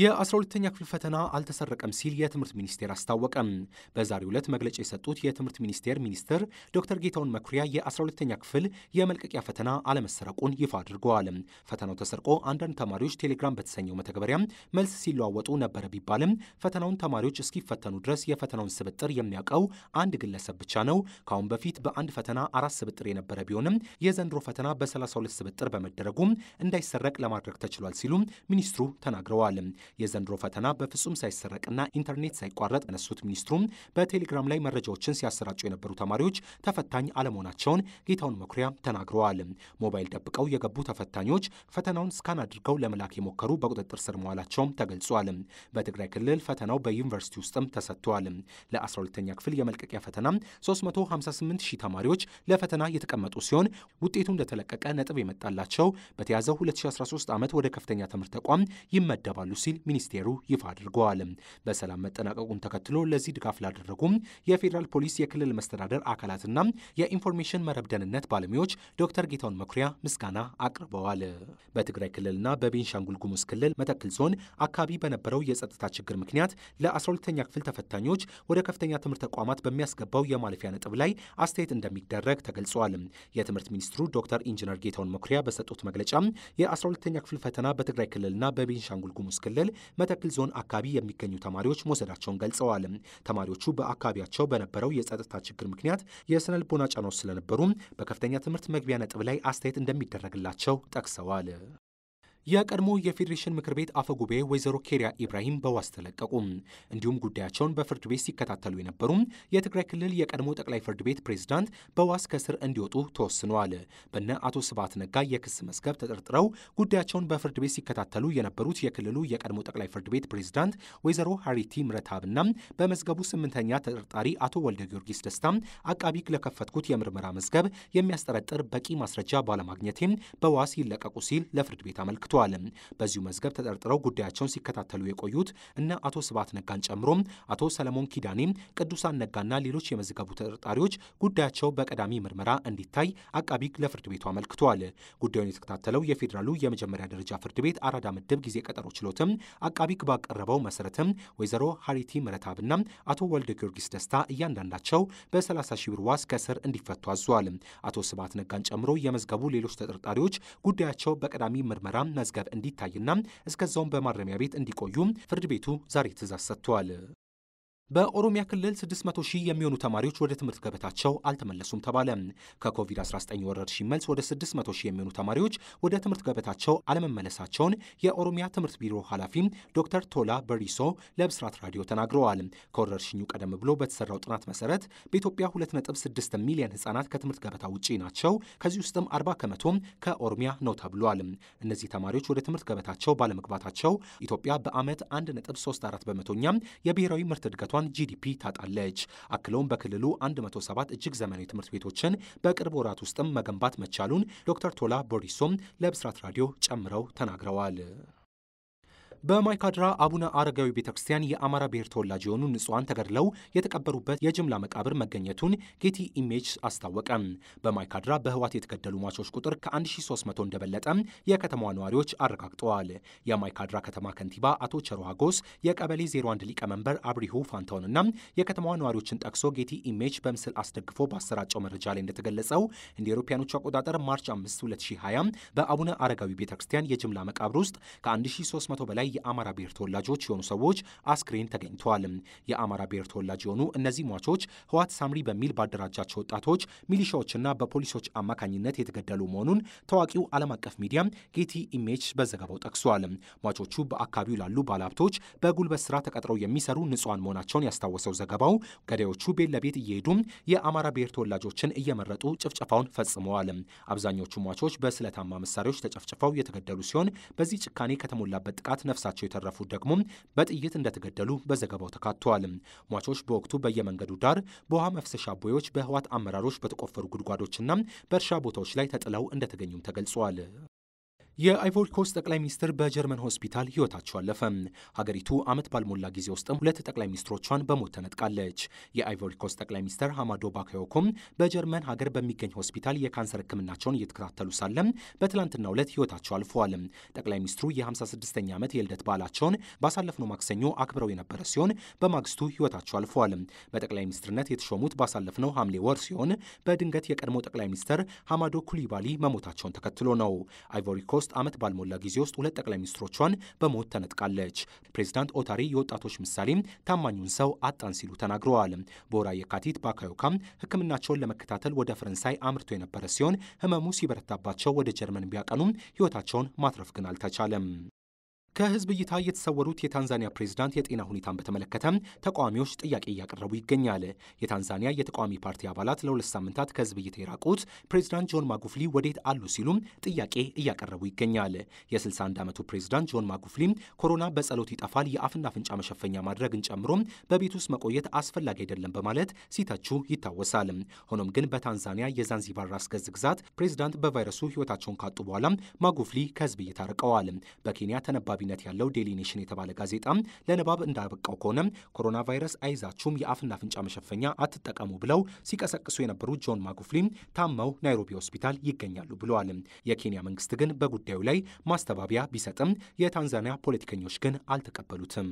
የ12ተኛ ክፍል ፈተና አልተሰረቀም ሲል የትምህርት ሚኒስቴር አስታወቀም። በዛሬው ዕለት መግለጫ የሰጡት የትምህርት ሚኒስቴር ሚኒስትር ዶክተር ጌታሁን መኩሪያ የ12ተኛ ክፍል የመልቀቂያ ፈተና አለመሰረቁን ይፋ አድርገዋል። ፈተናው ተሰርቆ አንዳንድ ተማሪዎች ቴሌግራም በተሰኘው መተግበሪያ መልስ ሲለዋወጡ ነበረ ቢባልም ፈተናውን ተማሪዎች እስኪፈተኑ ድረስ የፈተናውን ስብጥር የሚያውቀው አንድ ግለሰብ ብቻ ነው። ከአሁን በፊት በአንድ ፈተና አራት ስብጥር የነበረ ቢሆንም የዘንድሮ ፈተና በ32 ስብጥር በመደረጉም እንዳይሰረቅ ለማድረግ ተችሏል ሲሉ ሚኒስትሩ ተናግረዋል። የዘንድሮ ፈተና በፍጹም ሳይሰረቅና ኢንተርኔት ሳይቋረጥ ያነሱት ሚኒስትሩም በቴሌግራም ላይ መረጃዎችን ሲያሰራጩ የነበሩ ተማሪዎች ተፈታኝ አለመሆናቸውን ጌታውን መኩሪያ ተናግረዋል። ሞባይል ደብቀው የገቡ ተፈታኞች ፈተናውን ስካን አድርገው ለመላክ የሞከሩ በቁጥጥር ስር መዋላቸውም ተገልጿል። በትግራይ ክልል ፈተናው በዩኒቨርሲቲ ውስጥም ተሰጥቷል። ለ12ኛ ክፍል የመልቀቂያ ፈተና 358 ሺህ ተማሪዎች ለፈተና የተቀመጡ ሲሆን ውጤቱ እንደተለቀቀ ነጥብ የመጣላቸው በተያዘው 2013 ዓመት ወደ ከፍተኛ ትምህርት ተቋም ይመደባሉ ሲል ሚኒስቴሩ ይፋ አድርገዋል። በሰላም መጠናቀቁን ተከትሎ ለዚህ ድጋፍ ላደረጉም የፌዴራል ፖሊስ የክልል መስተዳደር አካላትና የኢንፎርሜሽን መረብ ደህንነት ባለሙያዎች ዶክተር ጌታውን መኩሪያ ምስጋና አቅርበዋል። በትግራይ ክልልና በቤንሻንጉል ጉሙዝ ክልል መተክል ዞን አካባቢ በነበረው የጸጥታ ችግር ምክንያት ለ12ኛ ክፍል ተፈታኞች ወደ ከፍተኛ ትምህርት ተቋማት በሚያስገባው የማለፊያ ነጥብ ላይ አስተያየት እንደሚደረግ ተገልጿል። የትምህርት ሚኒስትሩ ዶክተር ኢንጂነር ጌታውን መኩሪያ በሰጡት መግለጫ የ12ኛ ክፍል ፈተና በትግራይ ክልልና በቤንሻንጉል ጉሙዝ ክልል በመቀበል መተክል ዞን አካባቢ የሚገኙ ተማሪዎች መውሰዳቸውን ገልጸዋል። ተማሪዎቹ በአካባቢያቸው በነበረው የጸጥታ ችግር ምክንያት የስነ ልቦና ጫናዎች ስለነበሩ በከፍተኛ ትምህርት መግቢያ ነጥብ ላይ አስተያየት እንደሚደረግላቸው ጠቅሰዋል። የቀድሞ የፌዴሬሽን ምክር ቤት አፈ ጉባኤ ወይዘሮ ኬሪያ ኢብራሂም በዋስ ተለቀቁ። እንዲሁም ጉዳያቸውን በፍርድ ቤት ሲከታተሉ የነበሩ የትግራይ ክልል የቀድሞ ጠቅላይ ፍርድ ቤት ፕሬዝዳንት በዋስ ከስር እንዲወጡ ተወስነዋል። በነ አቶ ስብሃት ነጋ የክስ መዝገብ ተጠርጥረው ጉዳያቸውን በፍርድ ቤት ሲከታተሉ የነበሩት የክልሉ የቀድሞ ጠቅላይ ፍርድ ቤት ፕሬዝዳንት ወይዘሮ ሀሪቲ ምረታብና በመዝገቡ ስምንተኛ ተጠርጣሪ አቶ ወልደ ጊዮርጊስ ደስታ አቃቢ ለከፈትኩት የምርመራ መዝገብ የሚያስጠረጥር በቂ ማስረጃ ባለማግኘቴም በዋስ ይለቀቁ ሲል ለፍርድ ቤት አመልክቷል። ተይዟቸዋል። በዚሁ መዝገብ ተጠርጥረው ጉዳያቸውን ሲከታተሉ የቆዩት እነ አቶ ስብሐት ነጋን ጨምሮ አቶ ሰለሞን ኪዳኔ፣ ቅዱሳን ነጋና ሌሎች የመዝገቡ ተጠርጣሪዎች ጉዳያቸው በቀዳሚ ምርመራ እንዲታይ አቃቢ ሕግ ለፍርድ ቤቱ አመልክቷል። ጉዳዩን የተከታተለው የፌዴራሉ የመጀመሪያ ደረጃ ፍርድ ቤት አራዳ ምድብ ጊዜ ቀጠሮ ችሎትም አቃቢ ሕግ ባቀረበው መሰረትም ወይዘሮ ሀሪቲ ምረታብና አቶ ወልደ ጊዮርጊስ ደስታ እያንዳንዳቸው በ30 ሺህ ብር ዋስ ከእስር እንዲፈቱ አዟል። አቶ ስብሐት ነጋን ጨምሮ የመዝገቡ ሌሎች ተጠርጣሪዎች ጉዳያቸው በቀዳሚ ምርመራ መዝገብ እንዲታይና እስከዛውም በማረሚያ ቤት እንዲቆዩ ፍርድ ቤቱ ዛሬ ትእዛዝ ሰጥቷል። በኦሮሚያ ክልል 600 ሺህ የሚሆኑ ተማሪዎች ወደ ትምህርት ገበታቸው አልተመለሱም ተባለ። ከኮቪድ-19 ወረርሽኝ መልስ ወደ 600 ሺህ የሚሆኑ ተማሪዎች ወደ ትምህርት ገበታቸው አለመመለሳቸውን የኦሮሚያ ትምህርት ቢሮ ኃላፊ ዶክተር ቶላ በሪሶ ለብስራት ራዲዮ ተናግረዋል። ከወረርሽኙ ቀደም ብሎ በተሰራው ጥናት መሰረት በኢትዮጵያ 2.6 ሚሊዮን ህጻናት ከትምህርት ገበታ ውጪ ናቸው። ከዚህ ውስጥም 40 ከመቶ ከኦሮሚያ ነው ተብሏል። እነዚህ ተማሪዎች ወደ ትምህርት ገበታቸው ባለመግባታቸው ኢትዮጵያ በዓመት 1.34 በመቶኛ የብሔራዊ ምርት እድገቷ የሀገሪቷን ጂዲፒ ታጣለች። አክለውም በክልሉ 107 እጅግ ዘመናዊ ትምህርት ቤቶችን በቅርብ ወራት ውስጥም መገንባት መቻሉን ዶክተር ቶላ ቦሪሶም ለብስራት ራዲዮ ጨምረው ተናግረዋል። በማይካድራ አቡነ አረጋዊ ቤተ ክርስቲያን የአማራ ብሔር ተወላጅ የሆኑ ንጹሐን ተገድለው የተቀበሩበት የጅምላ መቃብር መገኘቱን ጌቲ ኢሜጅ አስታወቀ። በማይካድራ በህዋት የተገደሉ ሟቾች ቁጥር ከ1300 እንደበለጠ የከተማዋ ነዋሪዎች አረጋግጠዋል። የማይካድራ ከተማ ከንቲባ አቶ ቸሮሃ ጎስ የቀበሌ 01 ሊቀመንበር አብሪሁ ፋንታውንና የከተማዋ ነዋሪዎችን ጠቅሶ ጌቲ ኢሜጅ በምስል አስደግፎ በአሰራጨው መረጃ ላይ እንደተገለጸው እንደ አውሮፓውያኖቹ አቆጣጠር ማርች 5 2020 በአቡነ አረጋዊ ቤተ ክርስቲያን የጅምላ መቃብር ውስጥ ከ1300 በላይ የአማራ ብሔር ተወላጆች የሆኑ ሰዎች አስክሬን ተገኝተዋል። የአማራ ብሔር ተወላጅ የሆኑ እነዚህ ሟቾች ህዋት ሳምሪ በሚል ባደራጃቸው ወጣቶች ሚሊሻዎችና በፖሊሶች አማካኝነት የተገደሉ መሆኑን ታዋቂው ዓለም አቀፍ ሚዲያ ጌቲ ኢሜጅ በዘገባው ጠቅሷል። ሟቾቹ በአካባቢው ላሉ ባለሀብቶች በጉልበት ስራ ተቀጥረው የሚሰሩ ንጹሐን መሆናቸውን ያስታወሰው ዘገባው ገዳዮቹ ቤት ለቤት እየሄዱ የአማራ ብሔር ተወላጆችን እየመረጡ ጭፍጨፋውን ፈጽመዋል። አብዛኞቹ ሟቾች በስለታማ መሳሪያዎች ተጨፍጭፈው የተገደሉ ሲሆን በዚህ ጭካኔ ከተሞላበት ጥቃት ነፍሳቸው የተረፉት ደግሞ በጥይት እንደተገደሉ በዘገባው ተካቷል። ሟቾች በወቅቱ በየመንገዱ ዳር በውሃ መፍሰሻ ቦዮች፣ በህዋት አመራሮች በተቆፈሩ ጉድጓዶችና በእርሻ ቦታዎች ላይ ተጥለው እንደተገኙም ተገልጿል። የአይቮሪ ኮስት ጠቅላይ ሚኒስትር በጀርመን ሆስፒታል ህይወታቸው አለፈ። ሀገሪቱ ዓመት ባልሞላ ጊዜ ውስጥም ሁለት ጠቅላይ ሚኒስትሮቿን በሞት ተነጥቃለች። የአይቮሪ ኮስት ጠቅላይ ሚኒስትር ሀማዶ ባካዮኮም በጀርመን ሀገር በሚገኝ ሆስፒታል የካንሰር ህክምናቸውን እየተከታተሉ ሳለ በትላንትናው ዕለት ህይወታቸው አልፈዋል። ጠቅላይ ሚኒስትሩ የ56ኛ ዓመት የልደት በዓላቸውን ባሳለፍነው ማክሰኞ አክብረው የነበረ ሲሆን በማግስቱ ህይወታቸው አልፈዋል። በጠቅላይ ሚኒስትርነት የተሾሙት ባሳለፍነው ሐምሌ ወር ሲሆን በድንገት የቀድሞ ጠቅላይ ሚኒስትር ሀማዶ ኩሊባሊ መሞታቸውን ተከትሎ ነው። አይቮሪ ኮስት ሶስት ዓመት ባልሞላ ጊዜ ውስጥ ሁለት ጠቅላይ ሚኒስትሮቿን በሞት ተነጥቃለች። ፕሬዚዳንት ኦታሪ የወጣቶች ምሳሌም ታማኙን ሰው አጣን ሲሉ ተናግረዋል። በወራ የካቲት ባካዮካ ሕክምናቸውን ለመከታተል ወደ ፈረንሳይ አምርቶ የነበረ ሲሆን ህመሙ ሲበረታባቸው ወደ ጀርመን ቢያቀኑም ህይወታቸውን ማትረፍ ግን አልተቻለም። ከህዝብ እይታ የተሰወሩት የታንዛኒያ ፕሬዝዳንት የጤና ሁኔታን በተመለከተ ተቃዋሚዎች ጥያቄ እያቀረቡ ይገኛል። የታንዛኒያ የተቃዋሚ ፓርቲ አባላት ለሁለት ሳምንታት ከህዝብ እይታ የራቁት ፕሬዝዳንት ጆን ማጉፍሊ ወዴት አሉ ሲሉም ጥያቄ እያቀረቡ ይገኛል። የ61 ዓመቱ ፕሬዝዳንት ጆን ማጉፍሊ ኮሮና በጸሎት ይጠፋል፣ የአፍና አፍንጫ መሸፈኛ ማድረግን ጨምሮ በቤት ውስጥ መቆየት አስፈላጊ አይደለም በማለት ሲተቹ ይታወሳል። ሆኖም ግን በታንዛኒያ የዛንዚባር ራስ ገዝ ግዛት ፕሬዝዳንት በቫይረሱ ህይወታቸውን ካጡ በኋላ ማጉፍሊ ከህዝብ እይታ ርቀዋል። በኬንያ ተነባቢ ተሰሚነት ያለው ዴሊ ኔሽን የተባለ ጋዜጣ ለንባብ እንዳበቃው ከሆነ ኮሮና ቫይረስ አይዛችሁም የአፍና አፍንጫ መሸፈኛ አትጠቀሙ ብለው ሲቀሰቅሱ የነበሩ ጆን ማጉፍሊ ታመው ናይሮቢ ሆስፒታል ይገኛሉ ብለዋል። የኬንያ መንግስት ግን በጉዳዩ ላይ ማስተባበያ ቢሰጥም የታንዛኒያ ፖለቲከኞች ግን አልተቀበሉትም።